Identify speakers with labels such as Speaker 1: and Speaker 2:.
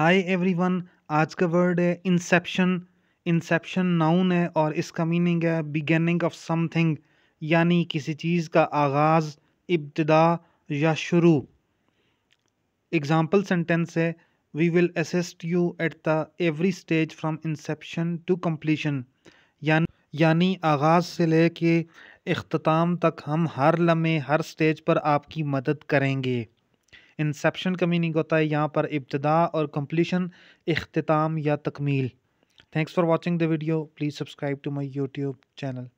Speaker 1: hi everyone आज का word है इंसेप्शन इंसेप्शन नाउन है और इसका मीनिंग है बिगेनिंग ऑफ समथिंग यानी किसी चीज़ का आगाज़ इब्तदा या शुरू एग्ज़ाम्पल सेंटेंस है we will assist you at the every stage from inception to completion यानी आगाज़ से ले के अख्ताम तक हम हर लम्हे हर स्टेज पर आपकी मदद करेंगे इंसेप्शन का मीनिंग होता है यहाँ पर इब्तदा और कम्प्लीशन अख्ताम या तकमील thanks for watching the video please subscribe to my YouTube channel